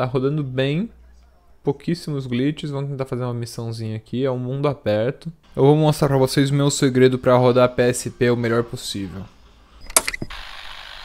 Tá rodando bem, pouquíssimos glitches. Vamos tentar fazer uma missãozinha aqui, é um mundo aberto. Eu vou mostrar pra vocês o meu segredo pra rodar PSP o melhor possível.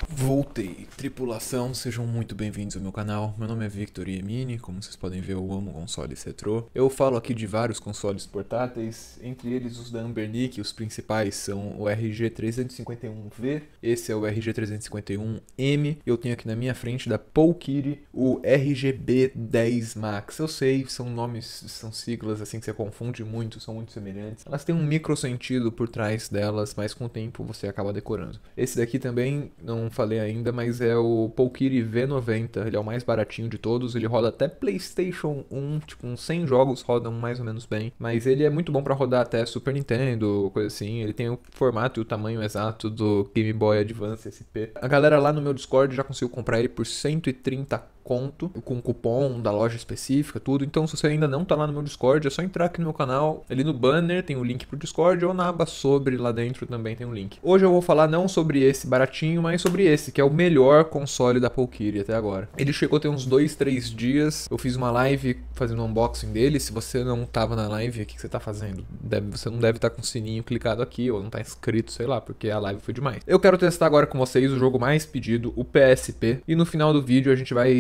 Voltei. Tripulação, sejam muito bem-vindos ao meu canal. Meu nome é Victor Yemini, como vocês podem ver eu amo consoles retrô. Eu falo aqui de vários consoles portáteis, entre eles os da Ambernic, os principais são o RG351V, esse é o RG351M, eu tenho aqui na minha frente da Polkiri o RGB10 Max. Eu sei, são nomes, são siglas assim que você confunde muito, são muito semelhantes. Elas têm um micro sentido por trás delas, mas com o tempo você acaba decorando. Esse daqui também não falei ainda, mas é o Polkiri V90. Ele é o mais baratinho de todos. Ele roda até PlayStation 1, tipo, uns 100 jogos rodam mais ou menos bem. Mas ele é muito bom para rodar até Super Nintendo, coisa assim. Ele tem o formato e o tamanho exato do Game Boy Advance SP. A galera lá no meu Discord já conseguiu comprar ele por 130 conto com cupom da loja específica, tudo. Então, se você ainda não tá lá no meu Discord, é só entrar aqui no meu canal. Ali no banner tem o link pro Discord ou na aba sobre lá dentro também tem um link. Hoje eu vou falar não sobre esse baratinho, mas sobre esse, que é o melhor console da Polkiri até agora. Ele chegou tem uns dois três dias. Eu fiz uma live fazendo um unboxing dele. Se você não tava na live, o que, que você tá fazendo? Deve, você não deve estar tá com o sininho clicado aqui ou não tá inscrito, sei lá, porque a live foi demais. Eu quero testar agora com vocês o jogo mais pedido, o PSP. E no final do vídeo a gente vai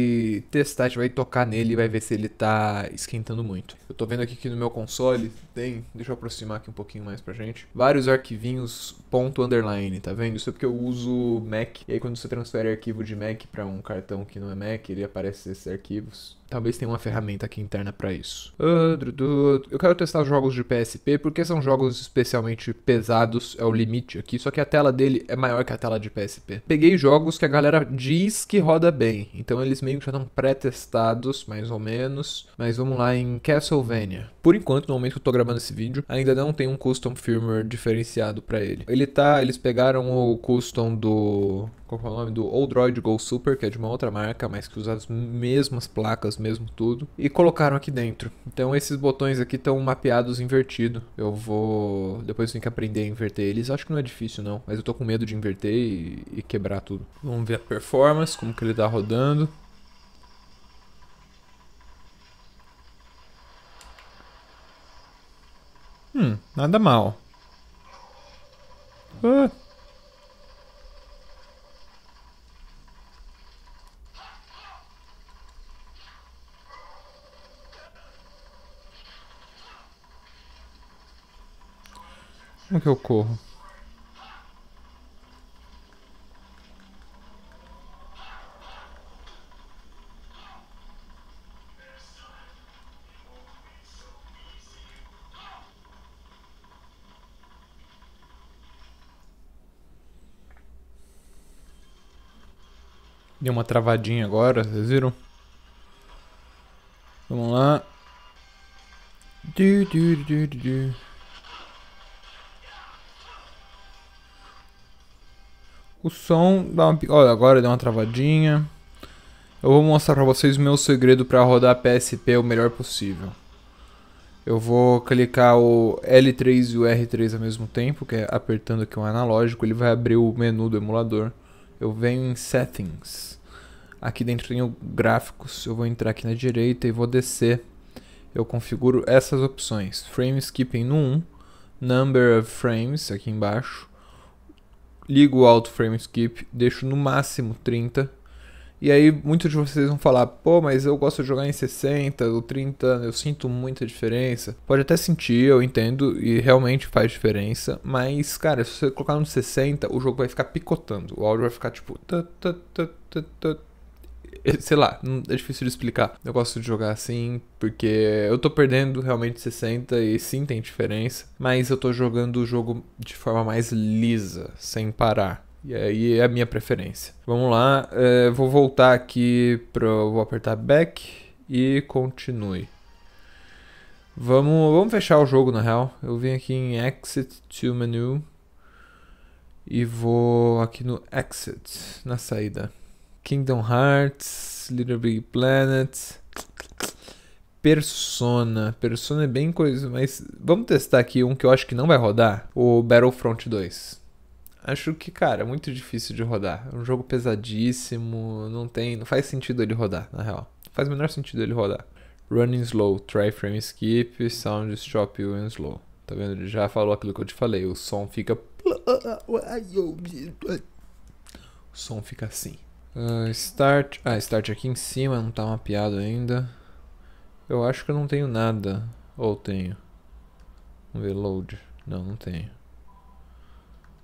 testar, a gente vai tocar nele e vai ver se ele tá esquentando muito. Eu tô vendo aqui que no meu console tem, deixa eu aproximar aqui um pouquinho mais pra gente, vários arquivinhos ponto underline, tá vendo? Isso é porque eu uso Mac, e aí quando você transfere arquivo de Mac para um cartão que não é Mac, ele aparece esses arquivos. Talvez tenha uma ferramenta aqui interna para isso. Ah, eu quero testar jogos de PSP porque são jogos especialmente pesados, é o limite aqui, só que a tela dele é maior que a tela de PSP. Peguei jogos que a galera diz que roda bem, então eles meio já estão pré-testados, mais ou menos. Mas vamos lá em Castlevania. Por enquanto, no momento que eu tô gravando esse vídeo, ainda não tem um custom firmware diferenciado para ele. Ele tá, eles pegaram o custom do qual foi é o nome do Oldroid Go Super, que é de uma outra marca, mas que usa as mesmas placas, mesmo tudo, e colocaram aqui dentro. Então esses botões aqui estão mapeados invertido. Eu vou depois eu que aprender a inverter eles. Acho que não é difícil não, mas eu tô com medo de inverter e, e quebrar tudo. Vamos ver a performance, como que ele tá rodando. Hum, nada mal. Ah. Como é que eu corro? Deu uma travadinha agora, vocês viram? Vamos lá. Du, du, du, du, O som dá uma... Olha, agora deu uma travadinha. Eu vou mostrar pra vocês o meu segredo para rodar PSP o melhor possível. Eu vou clicar o L3 e o R3 ao mesmo tempo, que é apertando aqui o um analógico, ele vai abrir o menu do emulador eu venho em Settings. Aqui dentro o gráficos, eu vou entrar aqui na direita e vou descer. Eu configuro essas opções. Frame Skipping no 1, Number of Frames aqui embaixo. Ligo o Auto Frame Skip, deixo no máximo 30 e aí muitos de vocês vão falar, pô, mas eu gosto de jogar em 60 ou 30 eu sinto muita diferença. Pode até sentir, eu entendo, e realmente faz diferença, mas, cara, se você colocar no 60, o jogo vai ficar picotando. O áudio vai ficar tipo. Sei lá, é difícil de explicar. Eu gosto de jogar assim porque eu tô perdendo realmente 60 e sim tem diferença, mas eu tô jogando o jogo de forma mais lisa, sem parar. E aí é a minha preferência. Vamos lá, é, vou voltar aqui, pro, vou apertar back e continue. Vamos, vamos fechar o jogo na real. Eu vim aqui em Exit to Menu e vou aqui no Exit, na saída. Kingdom Hearts, Little Big Planet, Persona. Persona é bem coisa, mas vamos testar aqui um que eu acho que não vai rodar, o Battlefront 2. Acho que, cara, é muito difícil de rodar. É um jogo pesadíssimo, não tem. Não faz sentido ele rodar, na real. Não faz o menor sentido ele rodar. Running slow, try frame skip, sound stop you and slow. Tá vendo? Ele já falou aquilo que eu te falei. O som fica. O som fica assim. Uh, start. Ah, start aqui em cima, não tá mapeado ainda. Eu acho que eu não tenho nada. Ou tenho. Vamos ver, load. Não, não tenho.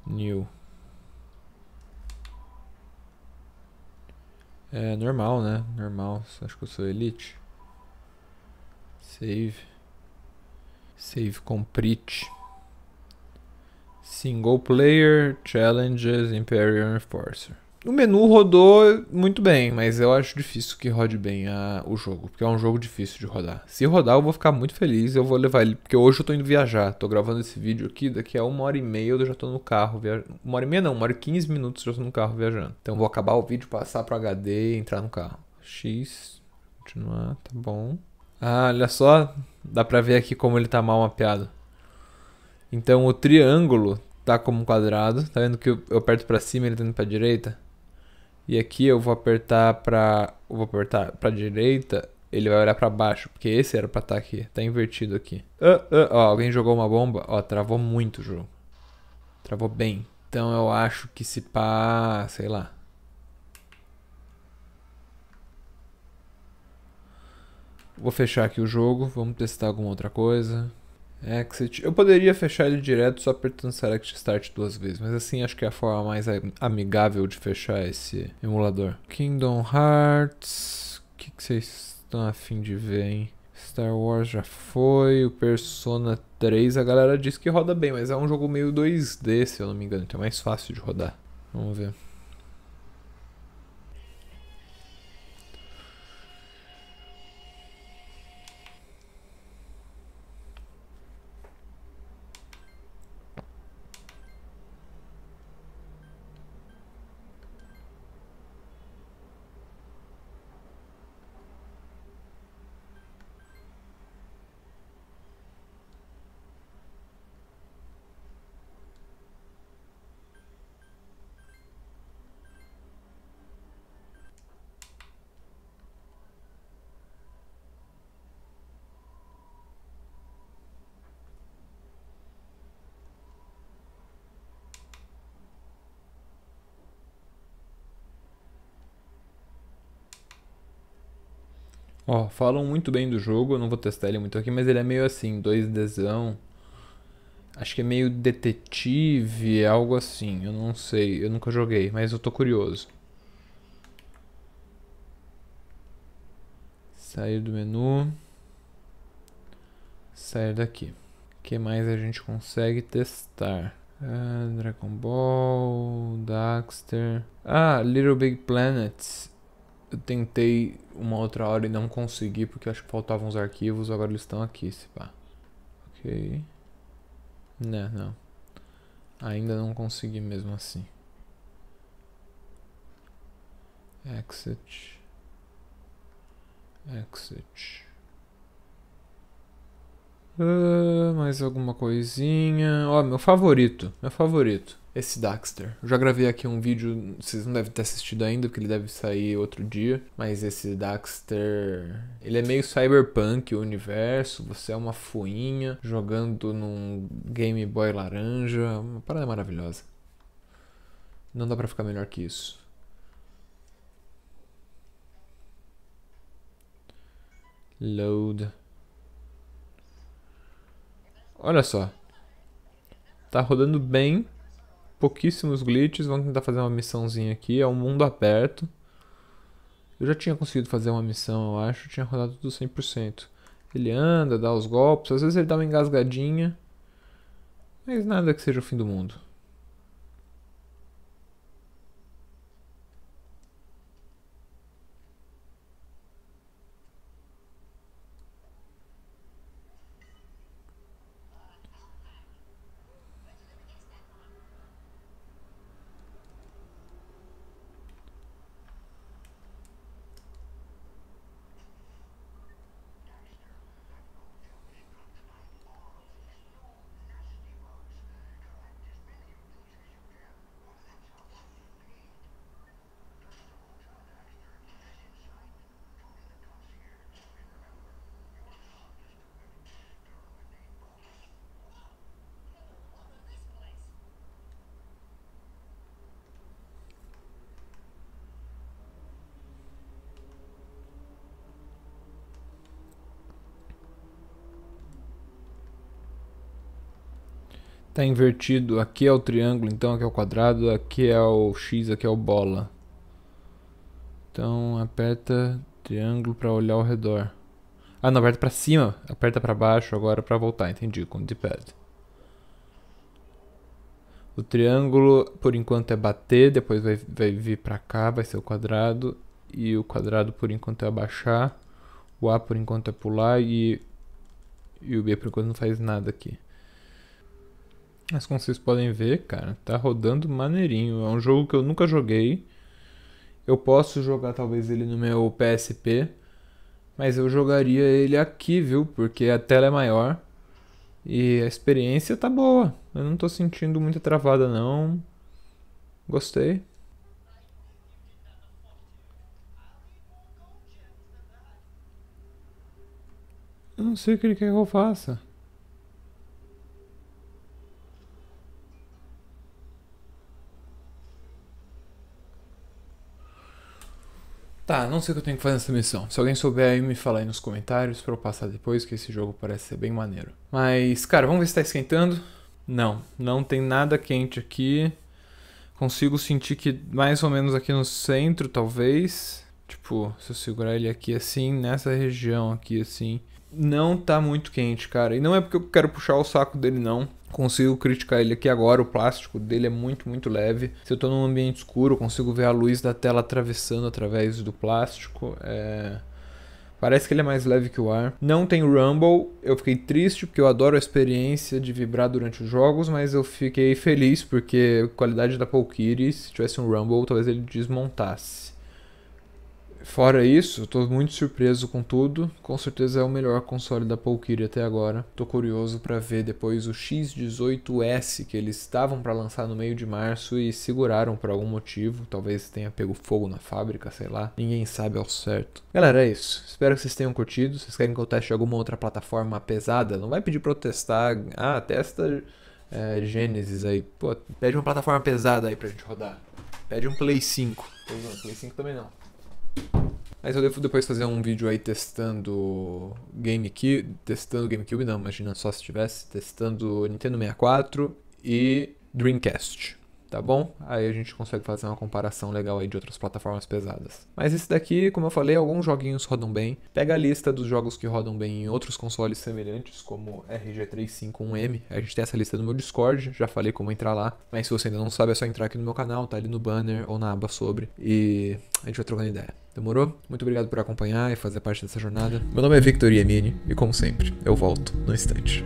New. É normal, né? Normal. Acho que eu sou elite. Save. Save complete. Single player, challenges, Imperial Enforcer. O menu rodou muito bem, mas eu acho difícil que rode bem a, o jogo, porque é um jogo difícil de rodar. Se rodar, eu vou ficar muito feliz, eu vou levar ele, porque hoje eu tô indo viajar, tô gravando esse vídeo aqui, daqui a uma hora e meia eu já tô no carro viajando. Uma hora e meia não, uma hora e quinze minutos eu já tô no carro viajando. Então eu vou acabar o vídeo, passar pro HD e entrar no carro. X, continuar, tá bom. Ah, olha só, dá pra ver aqui como ele tá mal mapeado. Então o triângulo tá como um quadrado, tá vendo que eu, aperto pra cima ele tá indo pra direita? E aqui eu vou apertar para vou apertar para direita, ele vai olhar para baixo, porque esse era para estar tá aqui, tá invertido aqui. Uh, uh, ó, alguém jogou uma bomba, ó, travou muito o jogo. Travou bem. Então eu acho que se pá, sei lá. Vou fechar aqui o jogo, vamos testar alguma outra coisa. Exit. Eu poderia fechar ele direto só apertando Select Start duas vezes, mas assim acho que é a forma mais amigável de fechar esse emulador. Kingdom Hearts. O que vocês estão afim de ver, hein? Star Wars já foi, o Persona 3, a galera diz que roda bem, mas é um jogo meio 2D, se eu não me engano, então é mais fácil de rodar. Vamos ver. Ó, falam muito bem do jogo, eu não vou testar ele muito aqui, mas ele é meio assim, 2Dzão. Acho que é meio detetive, é algo assim, eu não sei, eu nunca joguei, mas eu tô curioso. Sair do menu. Sair daqui. O que mais a gente consegue testar? Ah, Dragon Ball, Daxter... Ah, Little Big Planet eu tentei uma outra hora e não consegui, porque acho que faltavam os arquivos, agora eles estão aqui, se pá. Ok. né não. Ainda não consegui mesmo assim. Exit. Exit. Uh, mais alguma coisinha. Ó, oh, meu favorito. Meu favorito. Esse Daxter. Eu já gravei aqui um vídeo, vocês não devem ter assistido ainda, porque ele deve sair outro dia. Mas esse Daxter. Ele é meio cyberpunk o universo. Você é uma foinha jogando num Game Boy laranja. Uma parada maravilhosa. Não dá pra ficar melhor que isso. Load. Olha só. Tá rodando bem. Pouquíssimos glitches. Vamos tentar fazer uma missãozinha aqui. É um mundo aberto. Eu já tinha conseguido fazer uma missão, eu acho. tinha rodado tudo 100%. Ele anda, dá os golpes. Às vezes ele dá uma engasgadinha. Mas nada que seja o fim do mundo. Tá invertido. Aqui é o triângulo, então aqui é o quadrado, aqui é o x, aqui é o bola. Então aperta triângulo para olhar ao redor. Ah, não, aperta para cima, aperta para baixo agora para voltar, entendi, com o D-pad. O triângulo, por enquanto, é bater, depois vai, vai vir para cá, vai ser o quadrado. E o quadrado, por enquanto, é abaixar. O A, por enquanto, é pular e, e o B, por enquanto, não faz nada aqui. Mas como vocês podem ver, cara, tá rodando maneirinho. É um jogo que eu nunca joguei. Eu posso jogar talvez ele no meu PSP, mas eu jogaria ele aqui, viu? Porque a tela é maior e a experiência tá boa. Eu não tô sentindo muita travada não. Gostei. Eu não sei o que ele quer que eu faça. Tá, não sei o que eu tenho que fazer nessa missão. Se alguém souber aí, me fala aí nos comentários pra eu passar depois, que esse jogo parece ser bem maneiro. Mas, cara, vamos ver se tá esquentando. Não, não tem nada quente aqui. Consigo sentir que mais ou menos aqui no centro, talvez. Tipo, se eu segurar ele aqui assim, nessa região aqui assim. Não tá muito quente, cara. E não é porque eu quero puxar o saco dele, não consigo criticar ele aqui agora. O plástico dele é muito, muito leve. Se eu estou num ambiente escuro, consigo ver a luz da tela atravessando através do plástico. É... Parece que ele é mais leve que o ar. Não tem Rumble, eu fiquei triste porque eu adoro a experiência de vibrar durante os jogos, mas eu fiquei feliz porque a qualidade da Polkiris. se tivesse um Rumble, talvez ele desmontasse. Fora isso, estou muito surpreso com tudo. Com certeza é o melhor console da Polkiri até agora. Estou curioso para ver depois o X18S que eles estavam para lançar no meio de março e seguraram por algum motivo. Talvez tenha pego fogo na fábrica, sei lá. Ninguém sabe ao certo. Galera, é isso. Espero que vocês tenham curtido. Se vocês querem que eu teste alguma outra plataforma pesada, não vai pedir para eu testar. Ah, testa é, Genesis aí. Pô, pede uma plataforma pesada aí pra gente rodar. Pede um Play 5. Play 5 também não. Mas eu devo depois fazer um vídeo aí testando GameCube, testando GameCube não, imagina só se tivesse, testando Nintendo 64 e Dreamcast, tá bom? Aí a gente consegue fazer uma comparação legal aí de outras plataformas pesadas. Mas esse daqui, como eu falei, alguns joguinhos rodam bem. Pega a lista dos jogos que rodam bem em outros consoles semelhantes, como RG351M. A gente tem essa lista no meu Discord, já falei como entrar lá. Mas se você ainda não sabe, é só entrar aqui no meu canal, tá ali no banner ou na aba sobre. E a gente vai trocando ideia. Demorou? Muito obrigado por acompanhar e fazer parte dessa jornada. Meu nome é Victor Yemini e, como sempre, eu volto no instante.